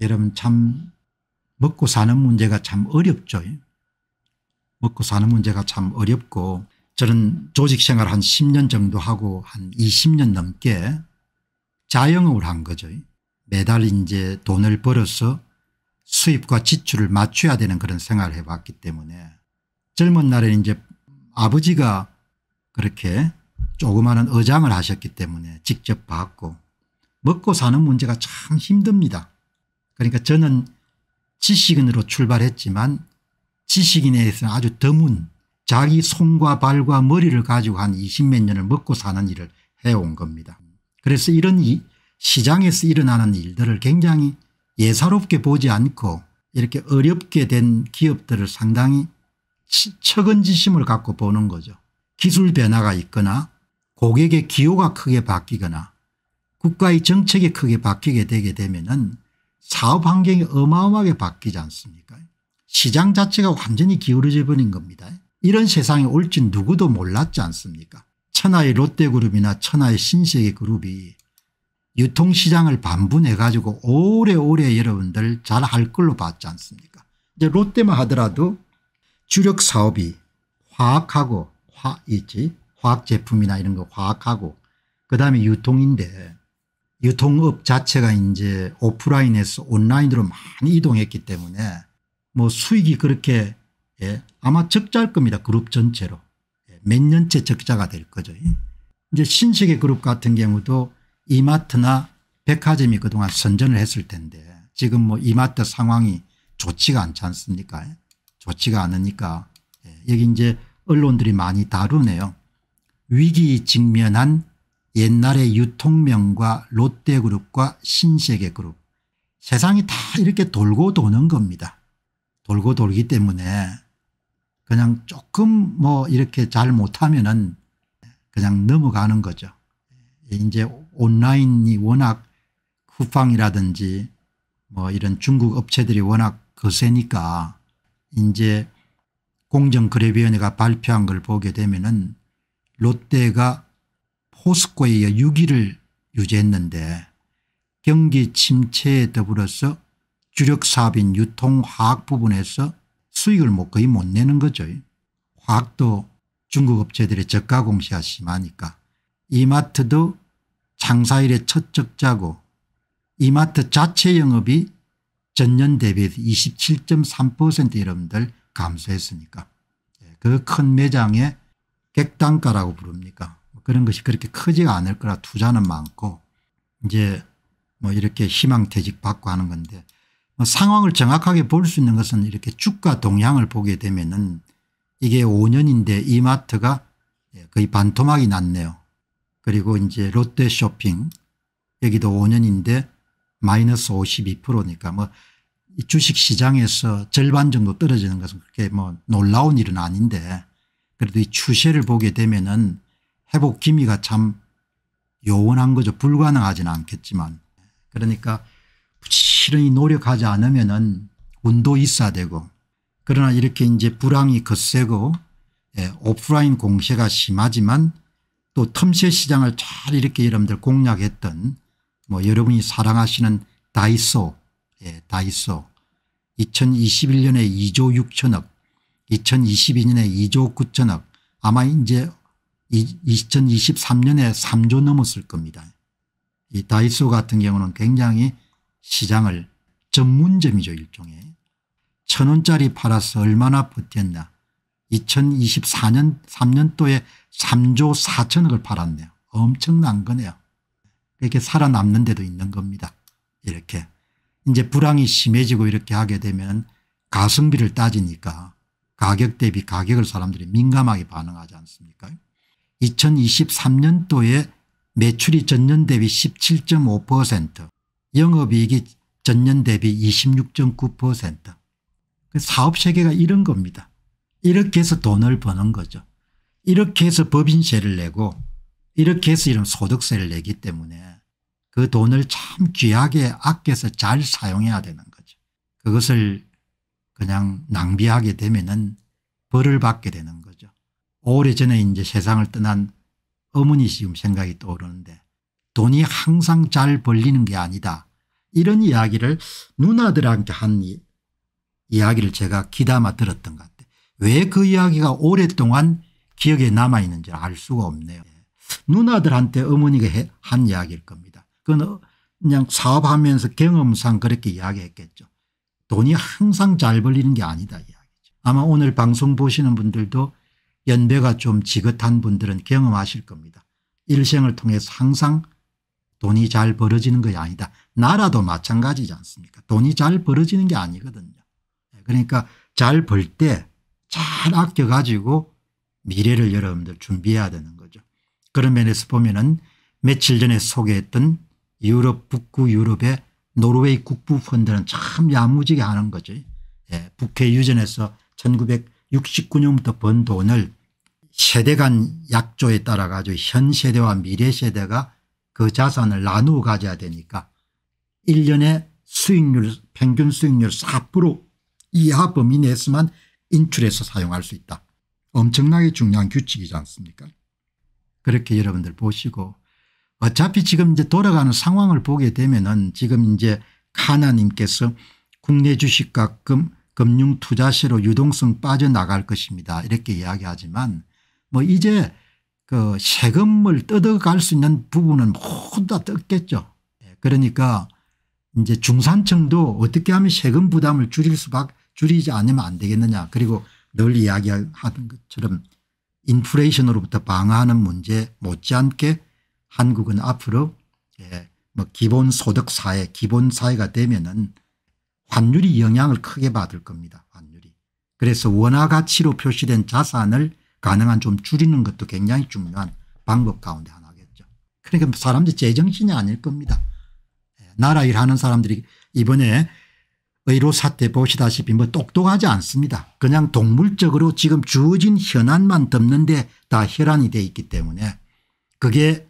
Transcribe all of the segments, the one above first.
여러분 참 먹고 사는 문제가 참 어렵죠. 먹고 사는 문제가 참 어렵고 저는 조직 생활 한 10년 정도 하고 한 20년 넘게 자영업을 한 거죠. 매달 이제 돈을 벌어서 수입과 지출을 맞춰야 되는 그런 생활을 해봤기 때문에 젊은 날에 이제 아버지가 그렇게 조그마한 어장을 하셨기 때문에 직접 봤고 먹고 사는 문제가 참 힘듭니다. 그러니까 저는 지식인으로 출발했지만 지식인에 있어서 아주 드문 자기 손과 발과 머리를 가지고 한 20몇 년을 먹고 사는 일을 해온 겁니다. 그래서 이런 이 시장에서 일어나는 일들을 굉장히 예사롭게 보지 않고 이렇게 어렵게 된 기업들을 상당히 척은지심을 갖고 보는 거죠. 기술 변화가 있거나 고객의 기호가 크게 바뀌거나 국가의 정책이 크게 바뀌게 되게 되면 은 사업 환경이 어마어마하게 바뀌지 않습니까 시장 자체가 완전히 기울어져 버린 겁니다. 이런 세상이 올지 누구도 몰랐지 않습니까 천하의 롯데그룹이나 천하의 신세계그룹이 유통시장을 반분해 가지고 오래오래 여러분들 잘 할 걸로 봤지 않습니까 이제 롯데만 하더라도 주력 사업이 화학하고 화 있지 화학 제품이나 이런 거 화학하고 그다음에 유통인데 유통업 자체가 이제 오프라인에서 온라인으로 많이 이동했기 때문에 뭐 수익이 그렇게 예 아마 적자일 겁니다. 그룹 전체로. 예몇 년째 적자가 될 거죠. 이제 신식의 그룹 같은 경우도 이마트나 백화점이 그동안 선전을 했을 텐데 지금 뭐 이마트 상황이 좋지가 않지 않습니까 예, 좋지가 않으니까 예, 여기 이제 언론들이 많이 다루네요. 위기 직면한 옛날의 유통명과 롯데그룹과 신세계그룹 세상이 다 이렇게 돌고 도는 겁니다. 돌고 돌기 때문에 그냥 조금 뭐 이렇게 잘 못하면은 그냥 넘어가는 거죠. 이제 온라인이 워낙 쿠팡이라든지 뭐 이런 중국 업체들이 워낙 거세니까 이제 공정거래위원회가 발표한 걸 보게 되면은 롯데가 포스코에 6위를 유지했는데 경기 침체에 더불어서 주력 사업인 유통화학 부분에서 수익을 뭐 거의 못 내는 거죠. 화학도 중국 업체들의 저가 공시가 심하니까 이마트도 장사일의 첫 적자고 이마트 자체 영업이 전년 대비 27.3% 여러분들 감소했으니까 예, 그큰 매장의 객단가라고 부릅니까 그런 것이 그렇게 크지가 않을 거라 투자는 많고 이제 뭐 이렇게 희망퇴직 받고 하는 건데 뭐 상황을 정확하게 볼 수 있는 것은 이렇게 주가 동향을 보게 되면은 이게 5년인데 이마트가 예, 거의 반토막이 났네요. 그리고 이제 롯데 쇼핑 여기도 5년인데 마이너스 52%니까 뭐 주식 시장에서 절반 정도 떨어지는 것은 그렇게 뭐 놀라운 일은 아닌데 그래도 이 추세를 보게 되면은 회복 기미가 참 요원한 거죠. 불가능하지는 않겠지만 그러니까 부지런히 노력하지 않으면 은 운도 있어야 되고 그러나 이렇게 이제 불황이 거세고 예, 오프라인 공세가 심하지만 또 틈새 시장을 잘 이렇게 여러분들 공략했던 뭐 여러분이 사랑하시는 다이소 예, 다이소 2021년에 2조 6천억 2022년에 2조 9천억 아마 이제 2023년에 3조 넘었을 겁니다. 이 다이소 같은 경우는 굉장히 시장을 전문점이죠 일종의. 천 원짜리 팔아서 얼마나 버텼나 2024년 3년도에 3조 4천억을 팔았네요. 엄청난 거네요. 이렇게 살아남는 데도 있는 겁니다. 이렇게 이제 불황이 심해지고 이렇게 하게 되면 가성비를 따지니까 가격 대비 가격을 사람들이 민감하게 반응하지 않습니까 2023년도에 매출이 전년 대비 17.5% 영업이익이 전년 대비 26.9% 그 사업 세계가 이런 겁니다. 이렇게 해서 돈을 버는 거죠. 이렇게 해서 법인세를 내고 이렇게 해서 이런 소득세를 내기 때문에 그 돈을 참 귀하게 아껴서 잘 사용해야 되는 거죠. 그것을 그냥 낭비하게 되면 은 벌을 받게 되는 거죠. 오래전에 이제 세상을 떠난 어머니 지금 생각이 떠오르는데 돈이 항상 잘 벌리는 게 아니다. 이런 이야기를 누나들한테 한 이, 이야기를 제가 귀담아 들었던 것 같아요. 왜 그 이야기가 오랫동안 기억에 남아있는지 알 수가 없네요. 누나들한테 어머니가 해, 한 이야기일 겁니다. 그건 그냥 사업하면서 경험상 그렇게 이야기했겠죠. 돈이 항상 잘 벌리는 게 아니다 이야기죠. 아마 오늘 방송 보시는 분들도 연배가 좀 지긋한 분들은 경험하실 겁니다. 일생을 통해서 항상 돈이 잘 벌어지는 것이 아니다. 나라도 마찬가지지 않습니까? 돈이 잘 벌어지는 게 아니거든요. 네, 그러니까 잘 벌 때 잘 아껴가지고 미래를 여러분들 준비해야 되는 거죠. 그런 면에서 보면 은 며칠 전에 소개했던 유럽 북구 유럽의 노르웨이 국부 펀드는 참 야무지게 하는 거죠. 예, 북해 유전에서 1969년부터 번 돈을 세대 간 약조에 따라 가지고 현 세대와 미래 세대가 그 자산을 나누어 가져야 되니까 1년에 수익률 평균 수익률 4% 이하 범위 내에서만 인출해서 사용할 수 있다. 엄청나게 중요한 규칙이지 않습니까 그렇게 여러분들 보시고 어차피 지금 이제 돌아가는 상황을 보게 되면은 지금 이제 하나님께서 국내 주식과 금, 금융투자세로 유동성 빠져나갈 것입니다. 이렇게 이야기하지만 뭐 이제 그 세금을 뜯어갈 수 있는 부분은 모두 다 뜯겠죠. 예, 그러니까 이제 중산층도 어떻게 하면 세금 부담을 줄일 수밖 줄이지 않으면 안 되겠느냐. 그리고 늘 이야기하는 것처럼 인플레이션으로부터 방어하는 문제 못지않게 한국은 앞으로 예, 뭐 기본 소득 사회 기본 사회가 되면은 환율이 영향을 크게 받을 겁니다. 환율이. 그래서 원화 가치로 표시된 자산을 가능한 좀 줄이는 것도 굉장히 중요한 방법 가운데 하나겠죠. 그러니까 사람들 제정신이 아닐 겁니다. 예, 나라 일하는 사람들이 이번에 의료 사태 보시다시피 뭐 똑똑하지 않습니다. 그냥 동물적으로 지금 주어진 현안만 덮는데 다 혈안이 돼 있기 때문에 그게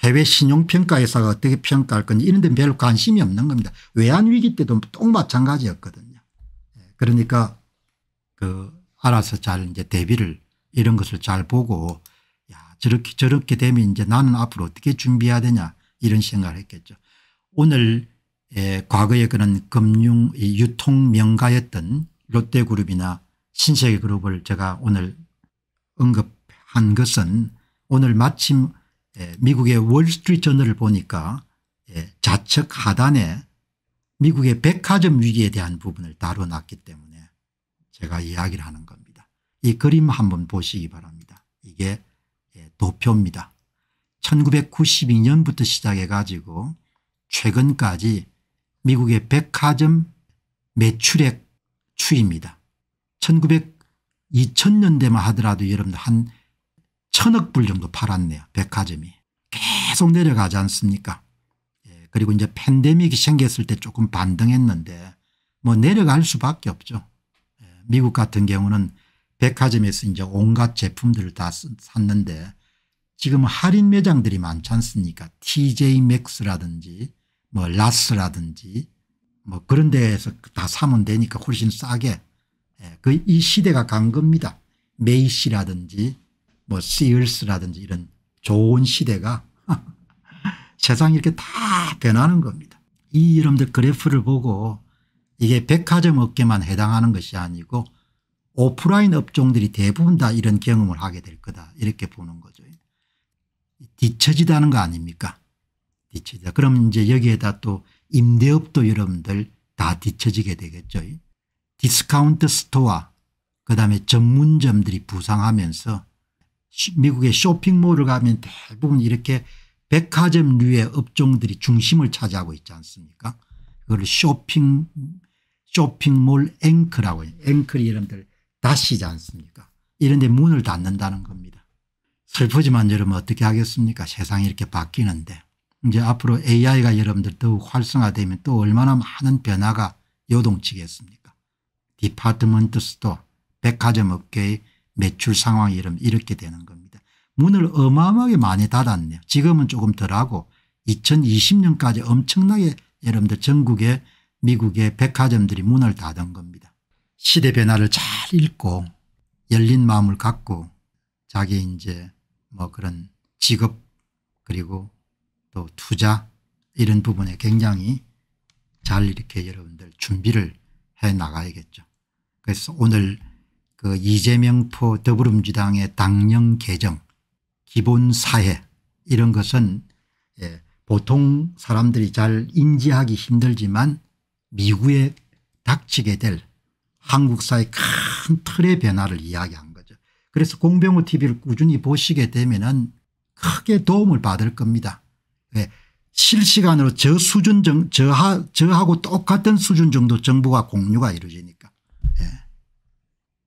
해외 신용평가회사가 어떻게 평가할 건지 이런 데는 별로 관심이 없는 겁니다. 외환위기 때도 똑 마찬가지였거든요. 예, 그러니까 그 알아서 잘 이제 대비를 이런 것을 잘 보고 야 저렇게 저렇게 되면 이제 나는 앞으로 어떻게 준비해야 되냐 이런 생각을 했겠죠. 오늘 예, 과거에 그런 금융 유통 명가였던 롯데그룹이나 신세계그룹을 제가 오늘 언급한 것은 오늘 마침 예, 미국의 월스트리트저널을 보니까 예, 좌측 하단에 미국의 백화점 위기에 대한 부분을 다뤄놨기 때문에 제가 이야기를 하는 겁니다. 이 그림 한번 보시기 바랍니다. 이게 예, 도표입니다. 1992년부터 시작해 가지고 최근까지 미국의 백화점 매출액 추입니다. 1900 2000년대만 하더라도 여러분들 한 천억 불 정도 팔았네요. 백화점이. 계속 내려가지 않습니까 예, 그리고 이제 팬데믹이 생겼을 때 조금 반등했는데 뭐 내려갈 수밖에 없죠. 예, 미국 같은 경우는 백화점에서 이제 온갖 제품들을 다 샀는데 지금 할인 매장들이 많지 않습니까 TJ m a 라든지뭐 라스라든지 뭐, 뭐 그런 데에서 다 사면 되니까 훨씬 싸게 예, 그이 시대가 간 겁니다. 메이시라든지 뭐 시얼스라든지 이런 좋은 시대가 세상이 이렇게 다 변하는 겁니다. 이 여러분들 그래프를 보고 이게 백화점 업계만 해당하는 것이 아니고 오프라인 업종들이 대부분 다 이런 경험을 하게 될 거다 이렇게 보는 거죠. 뒤처지다는 거 아닙니까 뒤처지다. 그럼 이제 여기에다 또 임대업도 여러분들 다 뒤처지게 되겠죠. 디스카운트 스토어 그다음에 전문점들이 부상하면서 미국의 쇼핑몰을 가면 대부분 이렇게 백화점류의 업종들이 중심을 차지하고 있지 않습니까 그걸 쇼핑 쇼핑몰 앵크라고 해요. 앵클 여러분들 다시지 않습니까 이런 데 문을 닫는다는 겁니다. 슬프지만 여러분 어떻게 하겠습니까 세상이 이렇게 바뀌는데 이제 앞으로 AI가 여러분들 더욱 활성화되면 또 얼마나 많은 변화가 요동치겠습니까 디파트먼트 스토어 백화점 업계의 매출 상황이 이렇게 되는 겁니다. 문을 어마어마하게 많이 닫았네요. 지금은 조금 덜하고 2020년까지 엄청나게 여러분들 전국에 미국의 백화점들이 문을 닫은 겁니다. 시대 변화를 잘 읽고 열린 마음을 갖고 자기 이제 뭐 그런 직업 그리고 또 투자 이런 부분에 굉장히 잘 이렇게 여러분들 준비를 해 나가야겠죠. 그래서 오늘 그 이재명포 더불어민주당의 당령 개정 기본 사회 이런 것은 예, 보통 사람들이 잘 인지하기 힘들지만 미국에 닥치게 될 한국사의 큰 틀의 변화를 이야기한 거죠. 그래서 공병호 TV를 꾸준히 보시게 되면 은 크게 도움을 받을 겁니다. 네. 실시간으로 저 수준 정, 저하, 저하고 똑같은 수준 정도 정보가 공유가 이루어지니까. 네.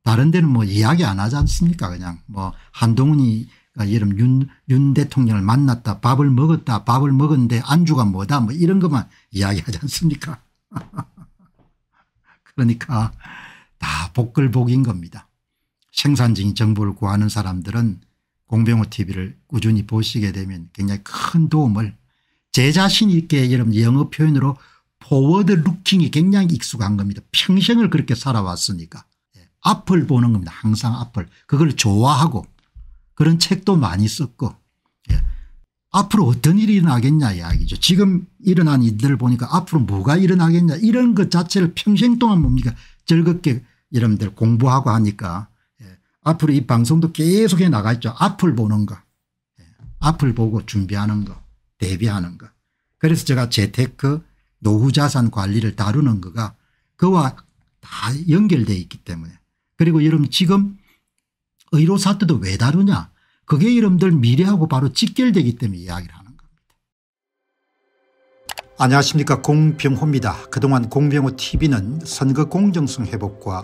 다른 데는 뭐 이야기 안 하지 않습니까 그냥 뭐 한동훈이 이름 윤, 윤 대통령을 만났다 밥을 먹었다 밥을 먹었는데 안주가 뭐다 뭐 이런 것만 이야기하지 않습니까 그러니까 다 복글복인 겁니다. 생산적인 정보를 구하는 사람들은 공병호 tv를 꾸준히 보시게 되면 굉장히 큰 도움을 제 자신 있게 여러분 영어 표현으로 포워드 루킹이 굉장히 익숙한 겁니다. 평생을 그렇게 살아왔으니까 예, 앞을 보는 겁니다. 항상 앞을 그걸 좋아하고 그런 책도 많이 썼고 예. 앞으로 어떤 일이 나겠냐 이야기죠. 지금 일어난 일들을 보니까 앞으로 뭐가 일어나겠냐 이런 것 자체를 평생 동안 뭡니까 즐겁게 여러분들 공부하고 하니까 예. 앞으로 이 방송도 계속해 나가있죠. 앞을 보는 거 예. 앞을 보고 준비하는 거 대비하는 거 그래서 제가 재테크 노후자산 관리를 다루는 거가 그와 다 연결되어 있기 때문에 그리고 여러분 지금 의료사태도 왜 다루냐 그게 여러분들 미래하고 바로 직결되기 때문에 이야기를 하는 겁니다. 안녕하십니까 공병호입니다. 그동안 공병호 tv는 선거 공정성 회복과